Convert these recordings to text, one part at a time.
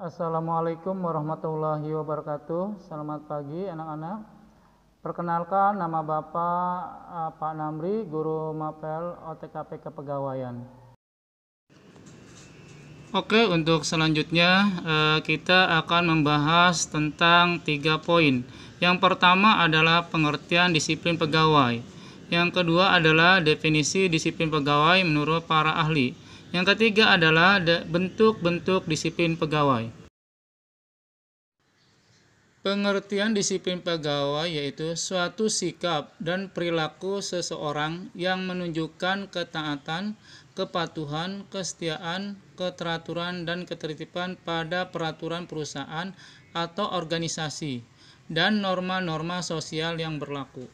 Assalamualaikum warahmatullahi wabarakatuh. Selamat pagi anak-anak. Perkenalkan nama Bapak eh, Pak Namri, guru MAPEL OTKP Kepegawaian. Oke, untuk selanjutnya eh, kita akan membahas tentang tiga poin. Yang pertama adalah pengertian disiplin pegawai. Yang kedua adalah definisi disiplin pegawai menurut para ahli. Yang ketiga adalah bentuk-bentuk disiplin pegawai. Pengertian disiplin pegawai yaitu suatu sikap dan perilaku seseorang yang menunjukkan ketaatan, kepatuhan, kesetiaan, keteraturan, dan ketertiban pada peraturan perusahaan atau organisasi dan norma-norma sosial yang berlaku.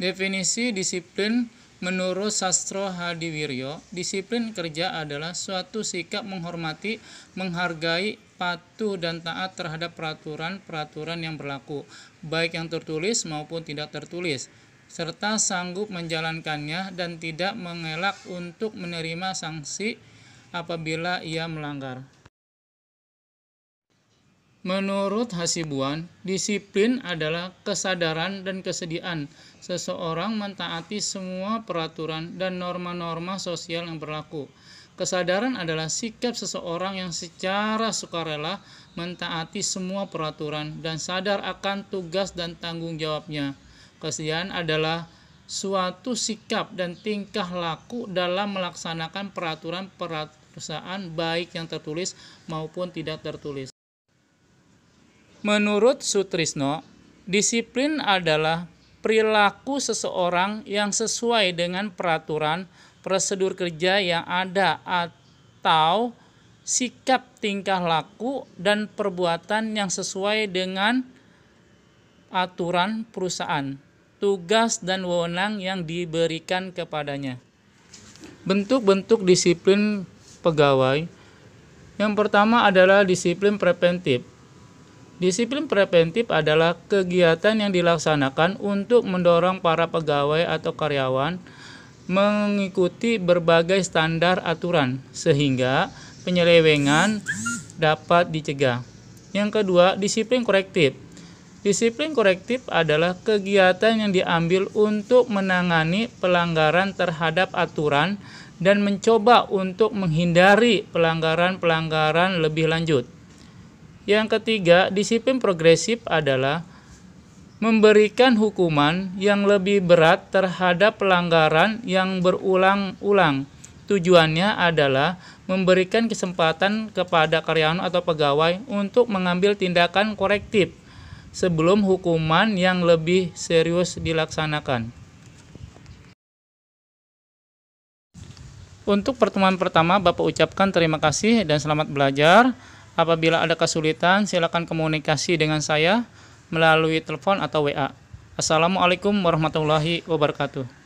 Definisi disiplin Menurut Sastro Hadiwiryo, disiplin kerja adalah suatu sikap menghormati, menghargai, patuh, dan taat terhadap peraturan-peraturan yang berlaku, baik yang tertulis maupun tidak tertulis, serta sanggup menjalankannya dan tidak mengelak untuk menerima sanksi apabila ia melanggar. Menurut Hasibuan, disiplin adalah kesadaran dan kesediaan seseorang mentaati semua peraturan dan norma-norma sosial yang berlaku. Kesadaran adalah sikap seseorang yang secara sukarela mentaati semua peraturan dan sadar akan tugas dan tanggung jawabnya. Kesediaan adalah suatu sikap dan tingkah laku dalam melaksanakan peraturan perusahaan baik yang tertulis maupun tidak tertulis. Menurut Sutrisno, disiplin adalah perilaku seseorang yang sesuai dengan peraturan prosedur kerja yang ada atau sikap tingkah laku dan perbuatan yang sesuai dengan aturan perusahaan, tugas dan wewenang yang diberikan kepadanya. Bentuk-bentuk disiplin pegawai yang pertama adalah disiplin preventif Disiplin preventif adalah kegiatan yang dilaksanakan untuk mendorong para pegawai atau karyawan mengikuti berbagai standar aturan sehingga penyelewengan dapat dicegah. Yang kedua, disiplin korektif. Disiplin korektif adalah kegiatan yang diambil untuk menangani pelanggaran terhadap aturan dan mencoba untuk menghindari pelanggaran-pelanggaran lebih lanjut. Yang ketiga, disiplin progresif adalah memberikan hukuman yang lebih berat terhadap pelanggaran yang berulang-ulang. Tujuannya adalah memberikan kesempatan kepada karyawan atau pegawai untuk mengambil tindakan korektif sebelum hukuman yang lebih serius dilaksanakan. Untuk pertemuan pertama, Bapak ucapkan terima kasih dan selamat belajar. Apabila ada kesulitan, silakan komunikasi dengan saya melalui telepon atau WA. Assalamualaikum warahmatullahi wabarakatuh.